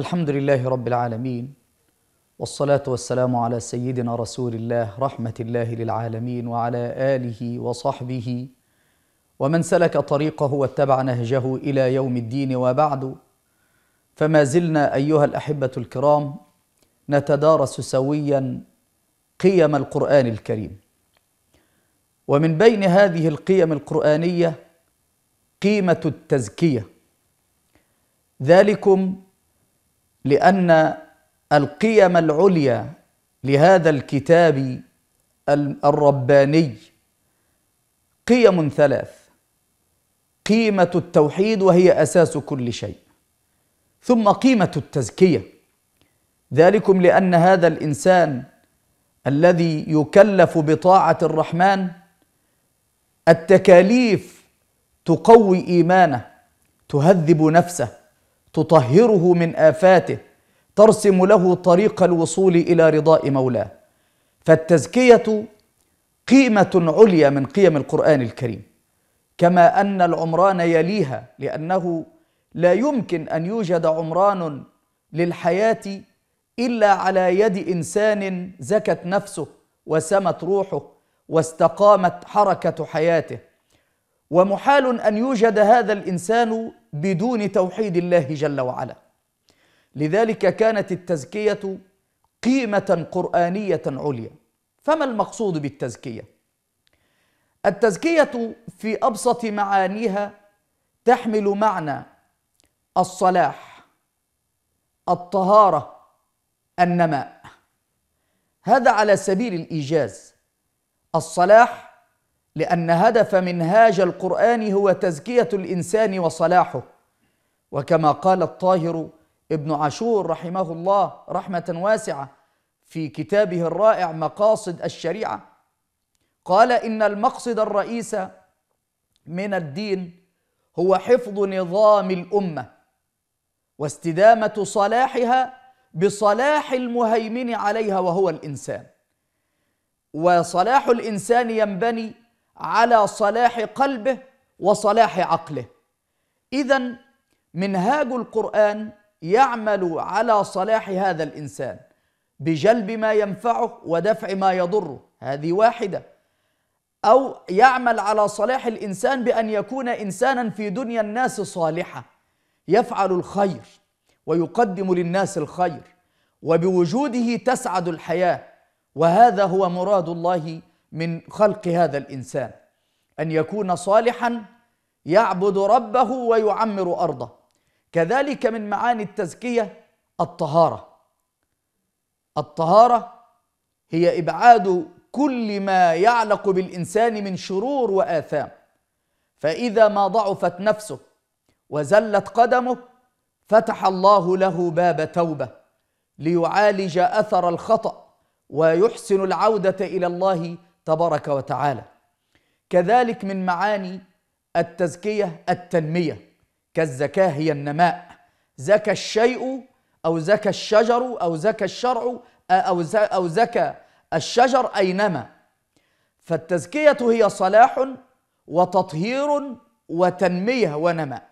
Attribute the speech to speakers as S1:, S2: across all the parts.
S1: الحمد لله رب العالمين والصلاة والسلام على سيدنا رسول الله رحمة الله للعالمين وعلى آله وصحبه ومن سلك طريقه واتبع نهجه إلى يوم الدين وبعد فما زلنا أيها الأحبة الكرام نتدارس سويا قيم القرآن الكريم ومن بين هذه القيم القرآنية قيمة التزكية ذلكم لان القيم العليا لهذا الكتاب الرباني قيم ثلاث قيمه التوحيد وهي اساس كل شيء ثم قيمه التزكيه ذلكم لان هذا الانسان الذي يكلف بطاعه الرحمن التكاليف تقوي ايمانه تهذب نفسه تطهره من آفاته ترسم له طريق الوصول إلى رضاء مولاه فالتزكية قيمة عليا من قيم القرآن الكريم كما أن العمران يليها لأنه لا يمكن أن يوجد عمران للحياة إلا على يد إنسان زكت نفسه وسمت روحه واستقامت حركة حياته ومحال أن يوجد هذا الإنسان بدون توحيد الله جل وعلا لذلك كانت التزكيه قيمه قرانيه عليا فما المقصود بالتزكيه التزكيه في ابسط معانيها تحمل معنى الصلاح الطهاره النماء هذا على سبيل الايجاز الصلاح لأن هدف منهاج القرآن هو تزكية الإنسان وصلاحه وكما قال الطاهر ابن عاشور رحمه الله رحمة واسعة في كتابه الرائع مقاصد الشريعة قال إن المقصد الرئيس من الدين هو حفظ نظام الأمة واستدامة صلاحها بصلاح المهيمن عليها وهو الإنسان وصلاح الإنسان ينبني على صلاح قلبه وصلاح عقله اذا منهاج القران يعمل على صلاح هذا الانسان بجلب ما ينفعه ودفع ما يضره هذه واحده او يعمل على صلاح الانسان بان يكون انسانا في دنيا الناس صالحه يفعل الخير ويقدم للناس الخير وبوجوده تسعد الحياه وهذا هو مراد الله من خلق هذا الانسان ان يكون صالحا يعبد ربه ويعمر ارضه كذلك من معاني التزكيه الطهاره الطهاره هي ابعاد كل ما يعلق بالانسان من شرور واثام فاذا ما ضعفت نفسه وزلت قدمه فتح الله له باب توبه ليعالج اثر الخطأ ويحسن العودة إلى الله تبارك وتعالى كذلك من معاني التزكية التنمية كالزكاة هي النماء زكى الشيء أو زكى الشجر أو زكى الشرع أو زكى الشجر أي نما فالتزكية هي صلاح وتطهير وتنمية ونماء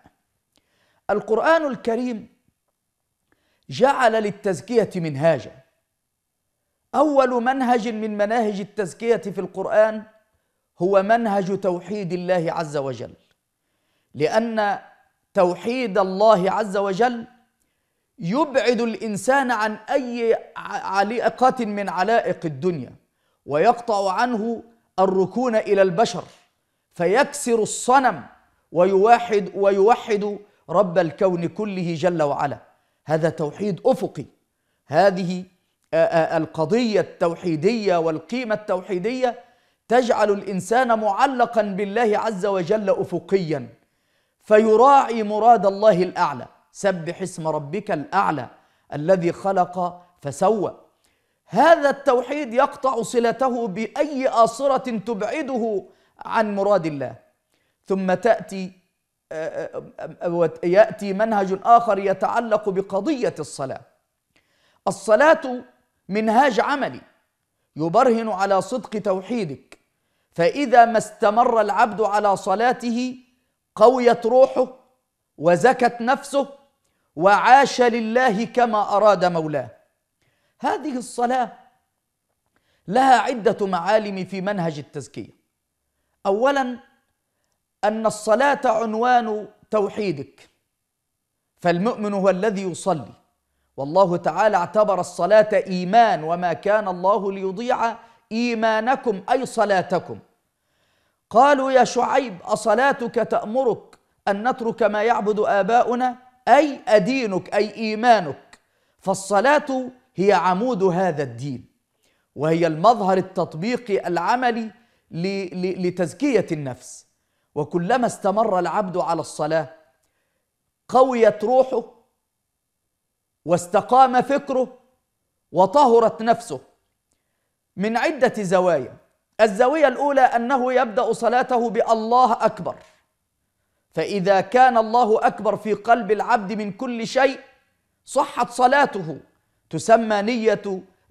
S1: القرآن الكريم جعل للتزكية منهاجا أول منهج من مناهج التزكية في القرآن هو منهج توحيد الله عز وجل لأن توحيد الله عز وجل يبعد الإنسان عن أي علاقة من علائق الدنيا ويقطع عنه الركون إلى البشر فيكسر الصنم ويوحد ويوحد رب الكون كله جل وعلا هذا توحيد أفقي هذه القضية التوحيدية والقيمة التوحيدية تجعل الإنسان معلقا بالله عز وجل أفقيا فيراعي مراد الله الأعلى سبح اسم ربك الأعلى الذي خلق فسوى هذا التوحيد يقطع صلته بأي آصرة تبعده عن مراد الله ثم تأتي يأتي منهج آخر يتعلق بقضية الصلاة الصلاة منهاج عملي يبرهن على صدق توحيدك فاذا ما استمر العبد على صلاته قويت روحه وزكت نفسه وعاش لله كما اراد مولاه هذه الصلاه لها عده معالم في منهج التزكيه اولا ان الصلاه عنوان توحيدك فالمؤمن هو الذي يصلي والله تعالى اعتبر الصلاة إيمان وما كان الله ليضيع إيمانكم أي صلاتكم قالوا يا شعيب أصلاتك تأمرك أن نترك ما يعبد آباؤنا أي أدينك أي إيمانك فالصلاة هي عمود هذا الدين وهي المظهر التطبيقي العملي لتزكية النفس وكلما استمر العبد على الصلاة قويت روحه واستقام فكره وطهرت نفسه من عدة زوايا الزاوية الأولى أنه يبدأ صلاته بالله أكبر فإذا كان الله أكبر في قلب العبد من كل شيء صحت صلاته تسمى نية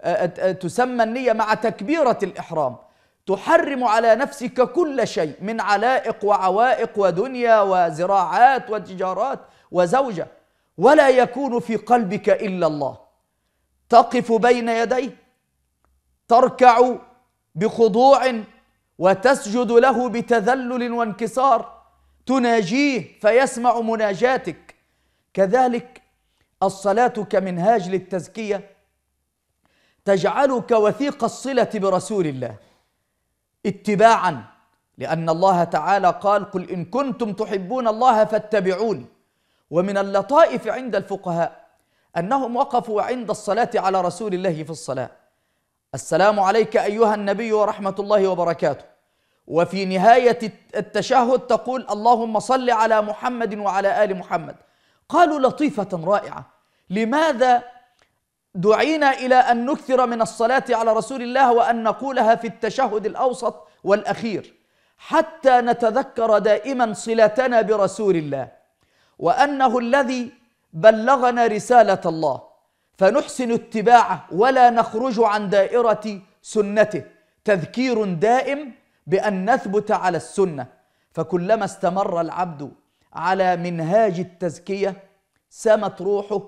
S1: آه، آه، تسمى النية مع تكبيرة الإحرام تحرم على نفسك كل شيء من علائق وعوائق ودنيا وزراعات وتجارات وزوجة ولا يكون في قلبك الا الله تقف بين يديه تركع بخضوع وتسجد له بتذلل وانكسار تناجيه فيسمع مناجاتك كذلك الصلاه كمنهاج للتزكيه تجعلك وثيق الصله برسول الله اتباعا لان الله تعالى قال قل ان كنتم تحبون الله فاتبعوني ومن اللطائف عند الفقهاء أنهم وقفوا عند الصلاة على رسول الله في الصلاة السلام عليك أيها النبي ورحمة الله وبركاته وفي نهاية التشهد تقول اللهم صل على محمد وعلى آل محمد قالوا لطيفة رائعة لماذا دعينا إلى أن نكثر من الصلاة على رسول الله وأن نقولها في التشهد الأوسط والأخير حتى نتذكر دائما صلتنا برسول الله وأنه الذي بلغنا رسالة الله فنحسن اتباعه ولا نخرج عن دائرة سنته تذكير دائم بأن نثبت على السنة فكلما استمر العبد على منهاج التزكية سمت روحه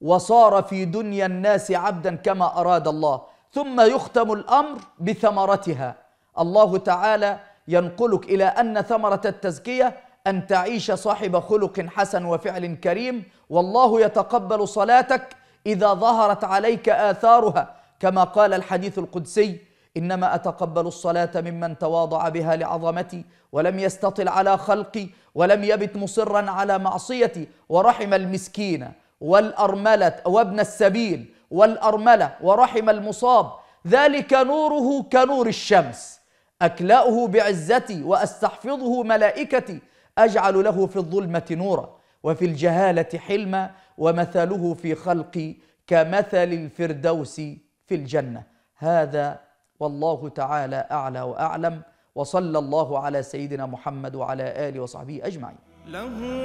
S1: وصار في دنيا الناس عبدا كما أراد الله ثم يختم الأمر بثمرتها الله تعالى ينقلك إلى أن ثمرة التزكية أن تعيش صاحب خلق حسن وفعل كريم والله يتقبل صلاتك إذا ظهرت عليك آثارها كما قال الحديث القدسي إنما أتقبل الصلاة ممن تواضع بها لعظمتي ولم يستطل على خلقي ولم يبت مصرا على معصيتي ورحم المسكين والأرملة وابن السبيل والأرملة ورحم المصاب ذلك نوره كنور الشمس أكلأه بعزتي وأستحفظه ملائكتي أجعل له في الظلمة نورا وفي الجهالة حلما ومثله في خلقي كمثل الفردوس في الجنة هذا والله تعالى أعلى وأعلم وصلى الله على سيدنا محمد وعلى آله وصحبه أجمعين